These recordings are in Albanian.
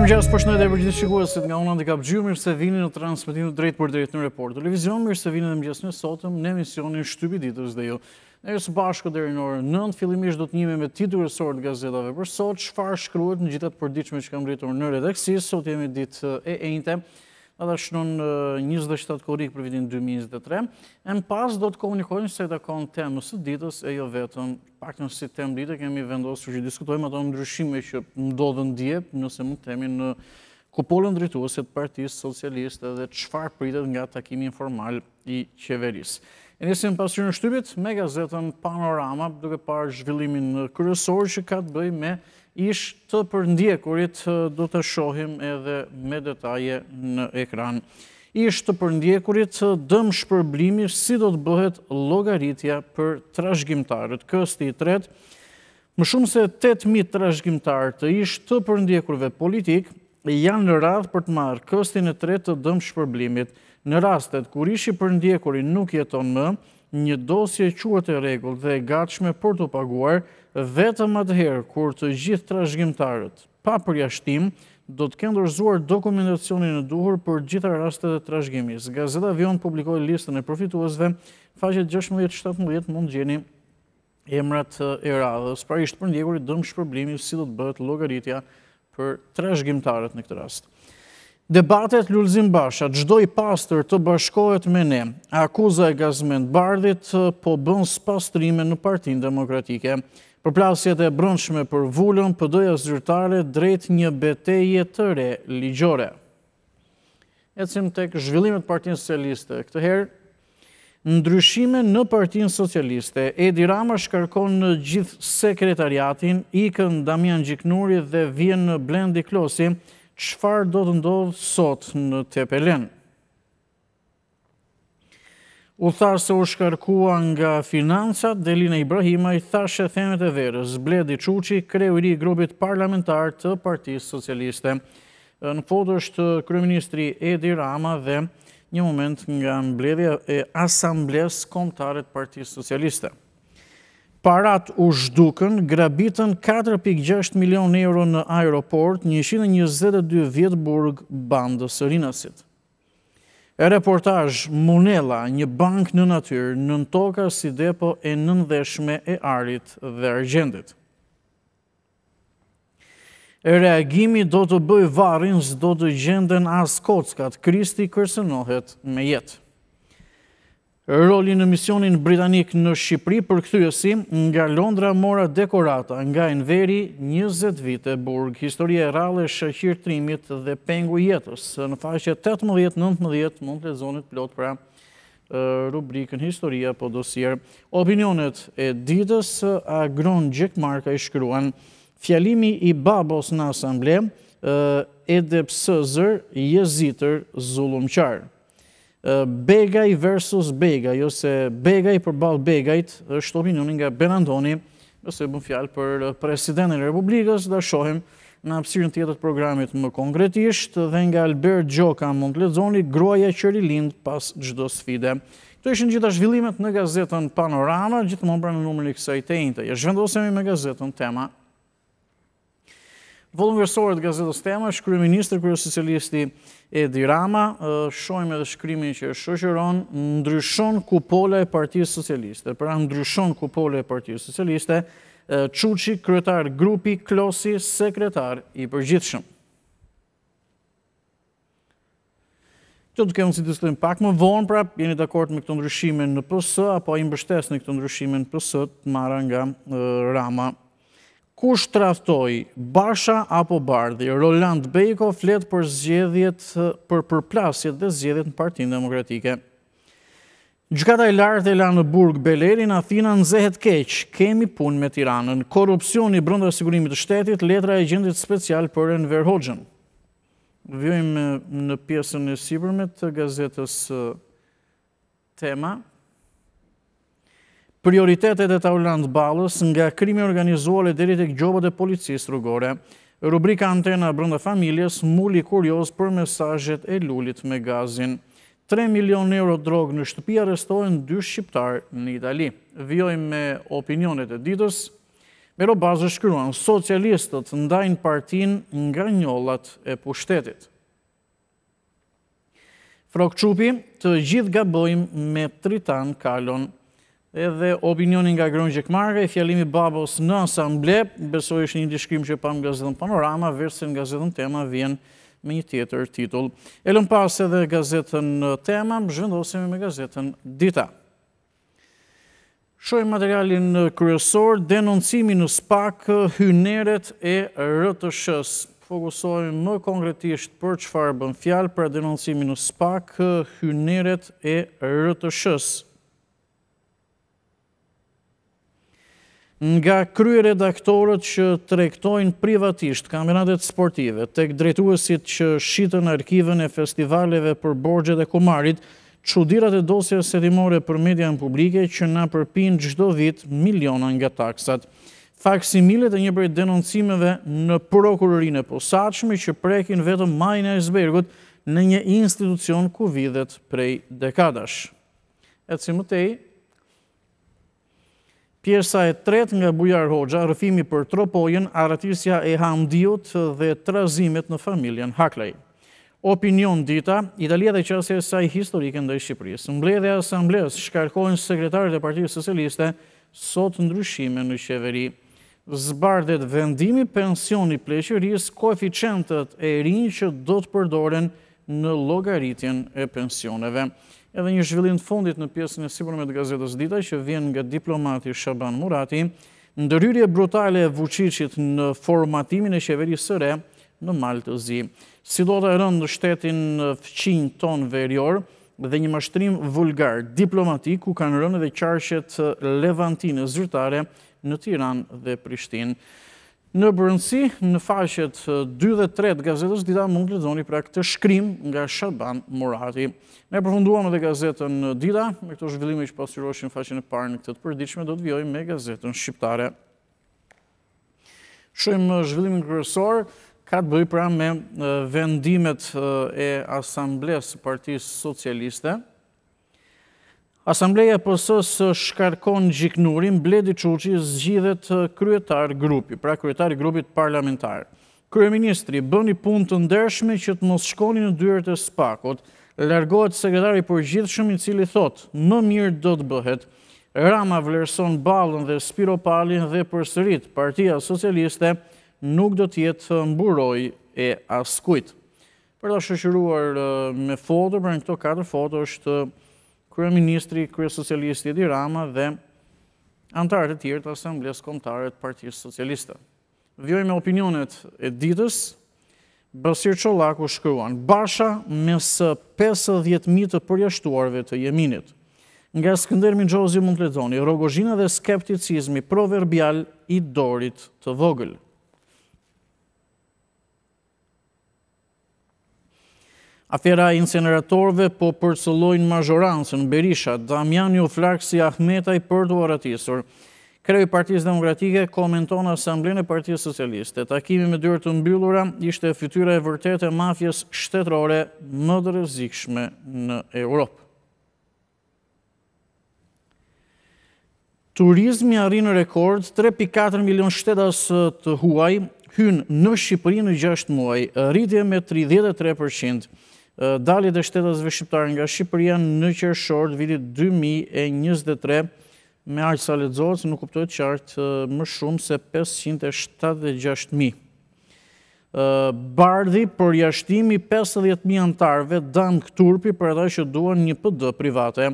Më gjithë, për shëndetje për gjithë shikuesit nga unë Andikap Gjyë, mirë se vini në transmitim të drejt për drejtë në report. Televizion, mirë se vini dhe më gjithë në sotëm në emisionin shtypi ditës dhe jo. Në jësë bashko dhe rinore, nëndë fillimisht do të njime me titur e gazetave për sot, shfar shkruet në gjithat për diqme që kam rritur në redaksis, sot jemi ditë e ejnëte edhe shënën 27 korik për vitin 2023, në pas do të komunikojnë se të konë temës të ditës e jo vetëm, pak në si temë ditë kemi vendosë që diskutojmë ato ndryshime që ndodhën djep, nëse mund temi në kupollën drituasit partijës socialiste dhe qëfar pritet nga takimi informal i qeverisë. E njësim pasur në shtybit me gazetën Panorama, duke parë zhvillimin kërësor që ka të bëj me ish të përndjekurit do të shohim edhe me detaje në ekran. Ish të përndjekurit dëm shpërblimi si do të bëhet logaritja për trashgjimtarët. Kësti i tret, më shumë se 8.000 trashgjimtarë të ish të përndjekurve politik janë në radhë për të marë kësti në tret të dëm shpërblimit. Në rastet, kur ishi përndjekurit nuk jeton më, një dosje quat e regull dhe gatshme për të paguar, vetëm atëherë kur të gjithë trashgjimtarët, pa përjashtim, do të këndërzuar dokumentacionin e duhur për gjitha rastet e trashgjimis. Gazeta Vion publikoj listën e profituazve, faqet 16-17 mund gjeni emrat e radhës, pra ishtë për ndjekurit dëmë shpërblimi si do të bëtë logaritja për trashgjimtarët në këtë rastë. Debatet Lulzim basha, gjdoj pastor të bashkohet me ne, akuza e gazment bardit po bën spastrime në partin demokratike. Përplasjet e brëndshme për vullën për doja zyrtare drejt një beteje të re ligjore. Ecim tek zhvillimet partin socialiste. Këtë herë, ndryshime në partin socialiste, Edi Rama shkarkon në gjithë sekretariatin, ikën Damian Gjiknuri dhe vjen në blendi klosi, qëfar do të ndodhë sot në Tepelen. U tha se u shkarkua nga financat, Delina Ibrahima i thashe themet e verës, Bledi Quqi, kreu i ri grupit parlamentar të Partisë Socialiste. Në fotë është Kryeministri Edi Rama dhe një moment nga mbledhja e asambles komtarët Partisë Socialiste parat u shduken, grabitën 4.6 milion euro në aeroport, 122 vjetë burg bandës rinësit. E reportaj Munela, një bank në natyrë, nën toka si depo e nëndeshme e arit dhe rëgjendit. E reagimi do të bëj varin zdo të gjenden as kockat, kristi kërsenohet me jetë. Roli në misionin britanik në Shqipëri për këtë jësim nga Londra mora dekorata nga inveri 20 vite burg, historie e rale shëqirtrimit dhe pengu jetës. Në faqe 18-19 mund të zonit plot pra rubrikën historia po dosier. Opinionet e ditës a gronë gjek marka i shkruan. Fjalimi i babos në asamble edhe pësëzër jezitër zulumqarë. Begaj versus Begaj, ose Begaj për balë Begajt, është opinioni nga Benandoni, ose bën fjalë për presidentin e Republikës, dhe shohim në apsirën tjetët programit më konkretisht, dhe nga Albert Gjoka mund të ledzoni, groja që rilind pas gjdo sfide. Këto ishën gjitha zhvillimet në gazetën Panorama, gjithë më mbra në numër i kësa i tejnëte. zhvendosemi me gazetën tema Volumë versorët Gazetës Tema, Shkry Ministrë Kryo Socialisti Edi Rama, shojme dhe shkrymi që shëshëron, ndryshon kupole e Partijës Socialiste. Pra ndryshon kupole e Partijës Socialiste, quqi, kryetar grupi, klosi, sekretar i përgjithshëm. Që të kemë si të pak më vonë, pra jeni të akort me këtë ndryshime në pësë, apo i mbështes në këtë ndryshime në pësë të mara nga Rama Kupole kush të Basha apo Bardhi, Roland Bejko flet për zjedhjet, për përplasjet dhe zjedhjet në partin demokratike. Gjëkata e lartë e lanë burg Belerin, Athina nëzehet keq, kemi pun me tiranën, korupcioni brënda sigurimit të shtetit, letra e gjendit special për Enver Hoxhen. Vjojmë në pjesën e sibërme të gazetës tema, prioritetet e taulant balës nga krimi organizuale deri të gjobët e policisë rrugore, rubrika antena brënda familjes, mulli kurios për mesajet e lullit me gazin. 3 milion euro drogë në shtëpi arestojnë dy shqiptarë në Itali. Vjojmë me opinionet e ditës. Mero bazë shkryuan, socialistët ndajnë partin nga njollat e pushtetit. Frokqupi të gjithë gabojmë me tritan kalonë edhe opinionin nga Gronjë Gjekmarga, i fjalimi babos në asamble, beso ishë një dishkim që pa në gazetën panorama, versin gazetën tema vjen me një tjetër titull. E pas edhe gazetën tema, më zhvendosim me gazetën dita. Shohi materialin kryesor, denoncimi në spak hyneret e rëtëshës. Fokusohemi më konkretisht për që farë bën fjalë, pra denoncimi në spak hyneret e rëtëshës. nga krye redaktorët që rektojnë privatisht kamionatet sportive, tek drejtuesit që shqitën arkiven e festivaleve për borgje dhe kumarit, qudirat e dosje sedimore për në publike që na përpin gjdo vit miliona nga taksat. Faksimilet e një prej denoncimeve në prokurërin e posaqme që prekin vetëm majnë e zbergut në një institucion ku videt prej dekadash. E cimëtej, Pjesa e tret nga Bujar Hoxha, rëfimi për tropojën, aratisja e hamdijut dhe trazimet në familjen Haklaj. Opinion dita, Italia dhe qësë e saj historikën dhe Shqipëris. Mbledhe e Asambles shkarkojnë sekretarët e partijës sësëliste, sot ndryshime në qeveri. Zbardet vendimi pensioni pleqëris, koeficientet e rinjë që do të përdoren në logaritjen e pensioneve edhe një zhvillim të fundit në pjesën e sipër të gazetës dita që vjen nga diplomati Shaban Murati, ndërhyrje brutale e Vučićit në formatimin e qeverisë së re në Mal të Zi. Si do të rëndë shtetin fëqin ton verjor dhe një mashtrim vulgar diplomatik ku kanë rëndë dhe qarqet levantinë zyrtare në Tiran dhe Prishtinë. Në bërëndësi, në faqet 2 dhe 3 të gazetës, dita mund të lezoni pra këtë shkrim nga Shaban Morati. Ne përfunduam edhe gazetën dita, me këto zhvillime që pasyroshin po faqen e parë në këtët përdiqme, do të vjojmë me gazetën shqiptare. Shumë zhvillime në kërësor, ka të bëj pra me vendimet e asamblesë partijës socialiste, Asambleja PS-s shkarkon gjiknurin, Bledi Quqi zgjidhet kryetar grupi, pra kryetar i grupit parlamentar. Kryeministri, bëni pun të ndershme që të mos shkoni në dyrët e spakot, largohet sekretari për gjithë shumë i cili thot, më mirë do të bëhet, Rama vlerëson balën dhe spiropalin dhe për sërit, partia socialiste nuk do tjetë mburoj e askujt. Për të shëshëruar me foto, për në këto 4 foto është kërëministri, kërës socialisti Edi Rama dhe antarët e tjertë, të komtarët partijës socialiste. Vjoj me opinionet e ditës, Basir Qolaku shkruan, basha mes 50.000 të përjashtuarve të jeminit. Nga Skëndermin Gjozi Muntletoni, rogozhina dhe skepticizmi proverbial i dorit të vogëlë. Afera inceneratorve po përsëllojnë mazhoransë në Berisha, Damjani u flakë si Ahmetaj për të oratisur. Krevi Partisë Demokratike komentonë Asamblen e Partisë Socialiste. Takimi me dyrë të mbyllura ishte fytyra e vërtet e mafjes shtetrore më dërëzikshme në Europë. Turizmi arrinë rekord, 3.4 milion shtetas të huaj, hynë në Shqipërinë në 6 muaj, rritje me 33% dalit e shtetësve shqiptare nga Shqipëria në qërëshorë të vitit 2023 me artë sa ledzohet, se nuk kuptohet qartë më shumë se 576.000. Bardhi për jashtimi 50.000 antarve dan këturpi për edhe që duan një pëdë private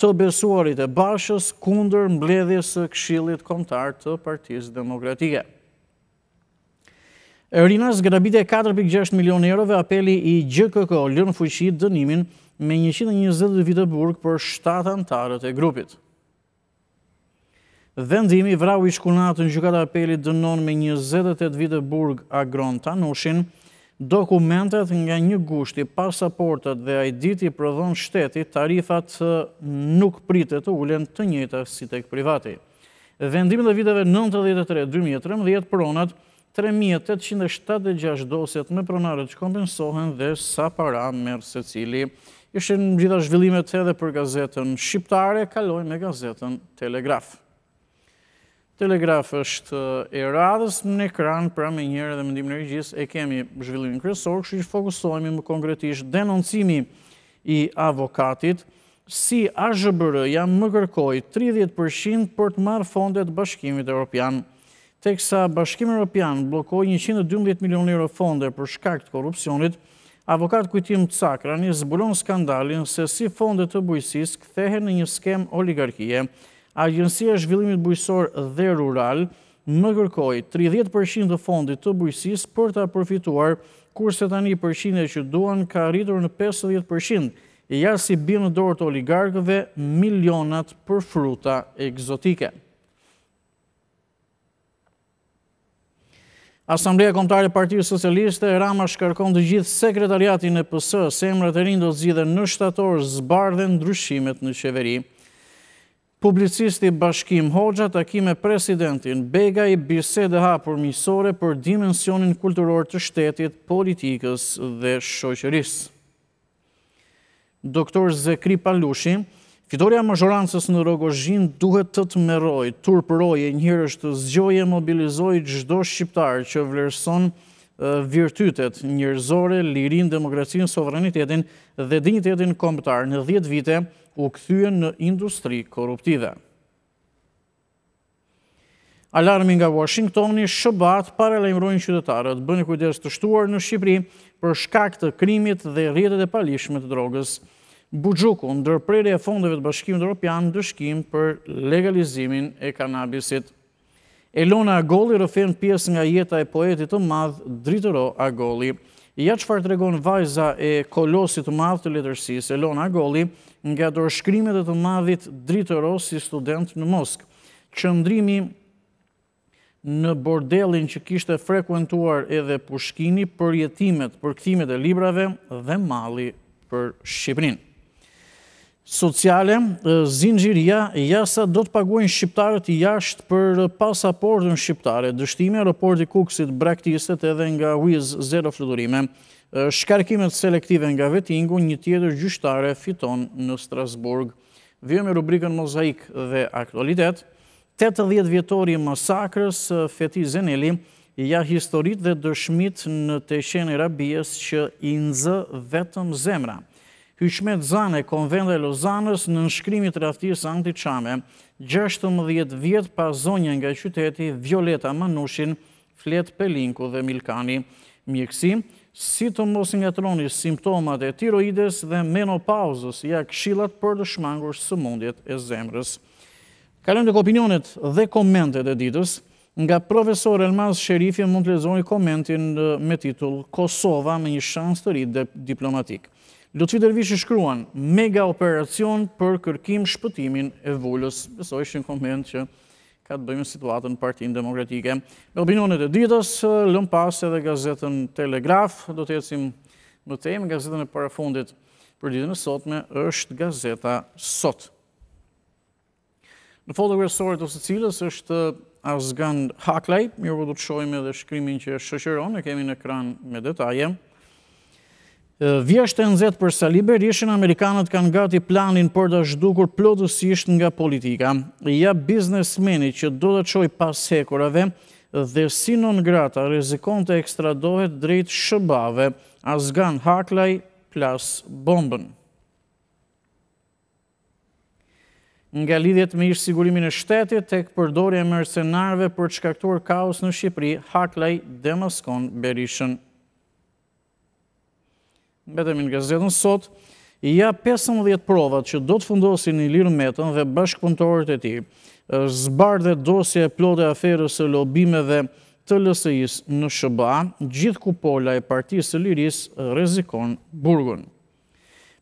të besuarit e bashës kunder mbledhjes këshilit komtar të partiz demokratike. Rinas, grabit 4.6 milion eurove, apeli i GKK lërnë fuqit dënimin me 120 vitë burg për 7 antarët e grupit. Vendimi vrau i shkunatë në gjukat apelit dënon me 28 vitë burg a gronë tanushin, dokumentet nga një gushti, pasaportet dhe ajdit i prodhon shteti, tarifat nuk pritet të ulen të njëta si tek privati. Vendimi dhe viteve 93-2013 pronat, 3.876 doset me pronarët që kompensohen dhe sa para mërë se cili. Ishtë në gjitha zhvillimet edhe për gazetën shqiptare, kaloj me gazetën Telegraf. Telegraf është e radhës në ekran, pra me njërë dhe mëndim në regjis, e kemi zhvillimin kërësor, që ishtë fokusohemi më konkretisht denoncimi i avokatit, si a jam më kërkoj 30% për të marë fondet bashkimit e Europianë tek sa Bashkim Europian blokoj 112 milion euro fonde për shkakt korupcionit, avokat kujtim të sakra një zbulon skandalin se si fonde të bujësis këthehe në një skem oligarkie. Agencia Zhvillimit Bujësor dhe Rural më kërkoj 30% të fondit të bujësis për të aprofituar kurse tani përshinde që duan ka rritur në 50% ja si binë dorë të oligarkëve milionat për fruta egzotike. Asambleja Komtare Partijës Socialiste, Rama shkarkon të gjithë sekretariatin e pësë, se emrat e rindo të gjithë në shtator zbarë dhe ndryshimet në qeveri. Publicisti Bashkim Hoxha takime presidentin Bega i bisede hapur misore për dimensionin kulturor të shtetit, politikës dhe shoqërisë. Doktor Zekri Palushi, Fitorja e mazhorancës në Rogozhin duhet të të meroj, turpëroj e njërës të zgjoj e mobilizoj gjdo shqiptar që vlerëson virtytet njërzore, lirin, demokracin, sovranitetin dhe dignitetin kombëtar në 10 vite u këthyën në industri korruptive. Alarmi nga Washingtoni, shëbat, parelejmërojnë qytetarët, bëni kujdes të shtuar në Shqipri për shkak të krimit dhe rjetet e palishme të drogës. Bugjuku, ndërprerje e fondeve të bashkim dhe Europian, për legalizimin e kanabisit. Elona Agoli rëfen pjesë nga jeta e poetit të madhë, dritëro Agoli. Ja qëfar të regon vajza e kolosit të madhë të letërsis, Elona Agoli, nga dërshkrimet e të madhit dritëro si student në Moskë. Qëndrimi në bordelin që kishte frekuentuar edhe pushkini për jetimet, për këtimet e librave dhe mali për Shqipërinë sociale, zinëgjiria, jasa do të paguajnë shqiptarët jashtë për pasaportën shqiptare, dështime, raporti kuksit, braktisët edhe nga Wiz Zero Flëdurime, shkarkimet selektive nga vetingu, një tjetër gjyshtare fiton në Strasburg. Vjëme rubrikën mozaik dhe aktualitet, 80 vjetori masakrës Feti Zeneli, ja historit dhe dëshmit në të shenë i rabies që inzë vetëm zemra. Hyqmet Zane, Konvend e Lozanës, në nëshkrimi të raftirës antiqame, 16 vjetë pa zonja nga qyteti, Violeta Manushin, Flet Pelinku dhe Milkani. Mjekësi, si të mos nga troni simptomat e tiroides dhe menopauzës, ja këshilat për të shmangur së mundjet e zemrës. Kalem të kopinionet dhe komentet e ditës, nga profesor Elmas Sherifi mund të lezoni komentin me titull Kosova me një shans të rritë diplomatikë. Lutfi Dervishi shkruan mega operacion për kërkim shpëtimin e vullës. Beso ishë në komend që ka të bëjmë situatën partinë demokratike. Belbinonet e ditës, lëm pas edhe gazetën Telegraf, do të jetësim më temë, gazetën e parafundit për ditën e sotme, është gazeta Sot. Në fotografësore të së cilës është Asgand Haklaj, mirë vë po do të shojme edhe shkrymin që shëshëron, e kemi në ekran me detajem, Vjeshtë e nëzet për Saliber, ishin Amerikanët kanë gati planin për të zhdukur plotësisht nga politika. Ja biznesmeni që do të qoj pas hekurave dhe si non grata rizikon të ekstradohet drejt shëbave, asgan haklaj plas bombën. Nga lidhjet me ishë sigurimin e shtetit, tek përdori e mercenarve për të shkaktuar kaos në Shqipëri, haklaj demaskon berishën. Betemin Gazetën sot, ja 15 provat që do të fundosi një lirë metën dhe bashkëpuntorët e ti, zbarë dhe dosje e e aferës e lobimeve të lësëjis në Shëba, gjithë kupolla e partisë liris rezikon burgun.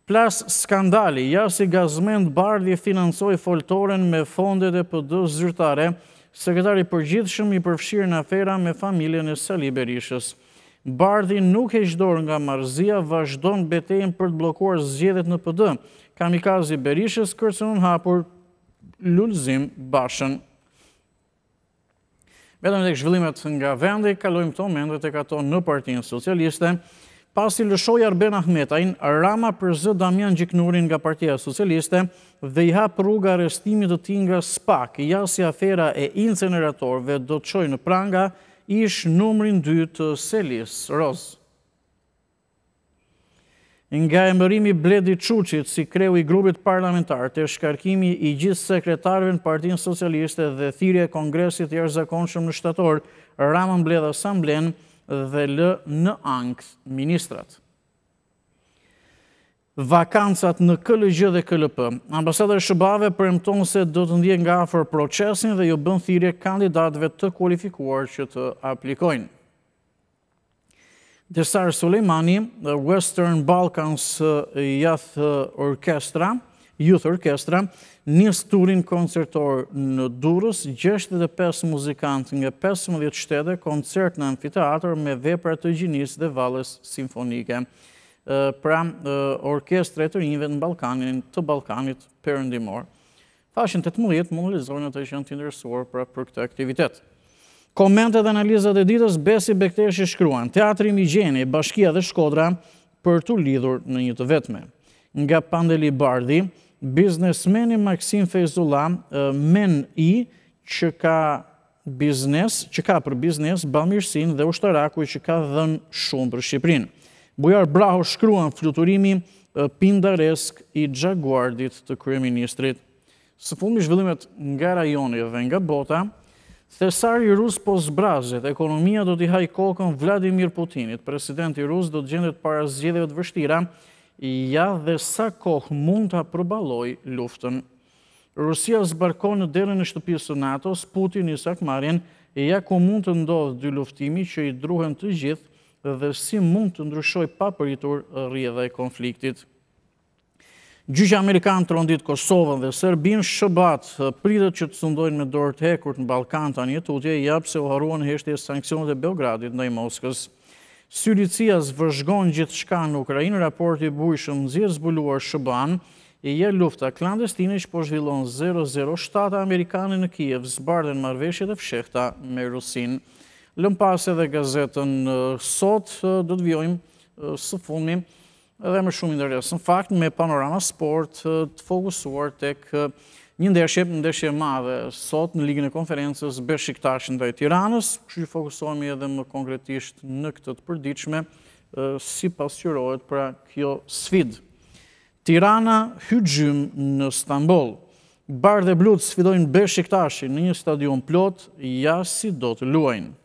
Plas skandali, ja si gazment bardhi financoj foltoren me fondet e pëdë zyrtare, sekretari përgjithshëm i përfshirë në afera me familjen e Sali Berishës Bardhi nuk e gjdor nga marzia, vazhdon betejnë për të blokuar zgjedit në pëdë. Kamikazi Berishës kërcenon hapur lullëzim bashën. Vedëm dhe këshvillimet nga vendi, kalojmë të omendet e kato në partijinë socialiste. Pas i lëshoj Arben Ahmetajn, Rama për zë Damian Gjiknurin nga partija socialiste dhe i hap rruga arrestimit të tinga spak. Ja si afera e inceneratorve do të qoj në pranga ish numrin 2 të Selis, Roz. Nga emërimi Bledi Quqit si kreu i grupit parlamentar të shkarkimi i gjithë sekretarëve në partinë socialiste dhe thirje kongresit jërë zakonshëm në shtator, ramën Bledi Asamblen dhe lë në angës ministrat vakancat në këllë dhe KLP. Ambasadër Shëbave për më tonë se do të ndje nga afer procesin dhe jo bënë thirje kandidatve të kualifikuar që të aplikojnë. Desar Sulejmani, Western Balkans Youth Orchestra, Youth Orchestra, një sturin koncertor në Durrës, 65 muzikant nga 15 shtete, koncert në amfiteatr me vepre të gjinis dhe valës simfonike pra orkestre të rinjive në Balkanin, të Balkanit përëndimor. Fashin të të mëllit, mund lizorën të ishën të ndërësuar pra për këtë aktivitet. Komente dhe analizat e ditës Besi Bekteshi shkruan, teatri i migjeni, Bashkia dhe Shkodra për të lidhur në një të vetme. Nga Pandeli Bardi, biznesmeni Maksim Fejzula, men i që ka biznes, që ka për biznes, balmirësin dhe ushtaraku që ka dhenë shumë për Shqiprinë. Bujar Braho shkruan fluturimi pindaresk i gjaguardit të kryeministrit. Së fund një zhvillimet nga rajoni dhe nga bota, thesari rus po zbrazit, ekonomia do t'i haj kokën Vladimir Putinit, presidenti rus do t'gjendit para zgjedeve të vështira, ja dhe sa kohë mund t'a përbaloj luftën. Rusia zbarkon në dere në shtëpisë të NATO-s, Putin i sakmarin, e ja ku mund të ndodhë dy luftimi që i druhen të gjithë dhe si mund të ndryshoj pa përjitur eh, rrje e konfliktit. Gjyqë Amerikanë të rëndit Kosovën dhe Serbinë shëbat eh, pritët që të sundojnë me dorët hekurt në Balkan të anje të utje se u haruan heshtje sankcionet e Belgradit në i Moskës. Syricia zvërshgonë gjithë shka në Ukrajinë, raporti bujshën në zirë zbuluar Shëban, i e lufta klandestini që po zhvillon 007 Amerikanë në Kiev, zbardhen marveshje dhe fshekta me Rusinë. Lëm pas edhe gazetën sot, do të vjojmë së fundi edhe me shumë interes. Në fakt, me panorama sport të fokusuar tek një ndeshje, ndeshje madhe sot në ligën e konferences Beshiktashën dhe Tiranës, që fokusohemi edhe më konkretisht në këtët përdiqme, si pasqyrohet pra kjo sfid. Tirana hygjum në Stambol. Bar dhe Blut sfidojnë Beshiktashi në një stadion plot, ja si do të luajnë.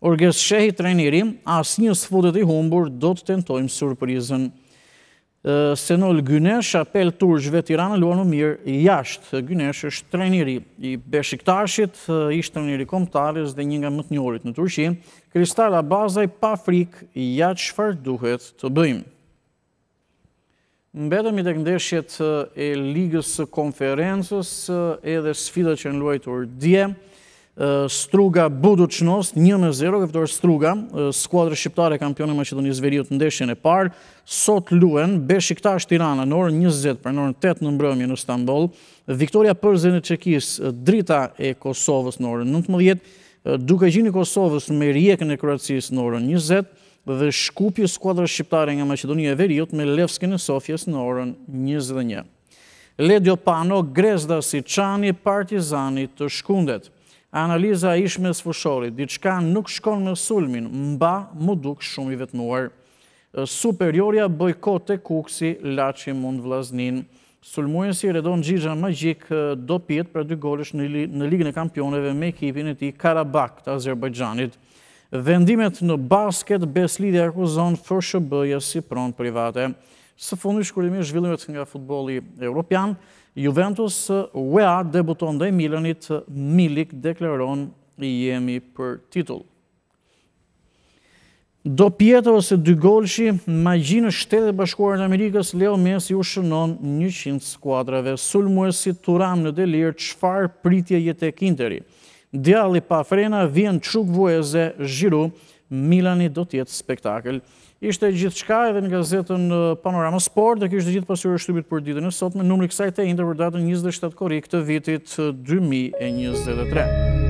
Orges shehi trenirim, as një sfudet i humbur, do të tentojmë surprizën. Senol Gynesh, apel turshve tirana, luar në mirë, jashtë. Gynesh është treniri i Beshiktashit, ishtë treniri komptarës dhe një nga më të njërit në turshi. Kristal Abazaj pa frik, ja qëfar duhet të bëjmë. Mbetëm i të këndeshjet e ligës konferensës edhe sfida që në luajtur djemë, Struga Budut Shnost, 1-0, këftor Struga, skuadrë shqiptare kampionë Macedonis Veriut në ndeshjen e parë, sot luen, Beshiktash Tirana në orën 20 për në orën 8 në mbrëmje në Stambol, Viktoria Përzën e Qekis, drita e Kosovës në orën 19, duke gjini Kosovës me rjekën e Kroacis në orën 20, dhe Shkupi, skuadrë shqiptare nga Macedonia Veriut me Levskin e Sofjes në orën 21. Ledjo Pano, Grezda Siçani, Partizani të shkundet analiza ishme së fushorit, diçka nuk shkon me sulmin, mba më duk shumë i vetnuar. Superioria bojkote kuksi, laqin mund vlaznin. Sulmuen si redon gjizha magjik do pjetë për dy golesh në ligën e kampioneve me ekipin e ti Karabak të Azerbajgjanit. Vendimet në basket, e akuzon, fërshë bëja si pronë private. Së fundi shkurimi zhvillimet nga futboli europian, Juventus UEA debuton dhe Milanit Milik deklaron i jemi për titull. Do pjetër ose dy golëshi, ma gjinë shtetet bashkuarët Amerikës, Leo Messi u shënon 100 skuadrave. sulmuesi si Turam në delirë, qëfar pritje jetë e kinteri. Djalli pa frena, vjen qukë vueze, zhiru, Milani do tjetë spektakl. Ishte gjithë qka edhe në gazetën Panorama Sport, dhe kështë gjithë pasur e shtubit për ditën e sot, me numri kësaj të e për datën 27 kori këtë vitit 2023.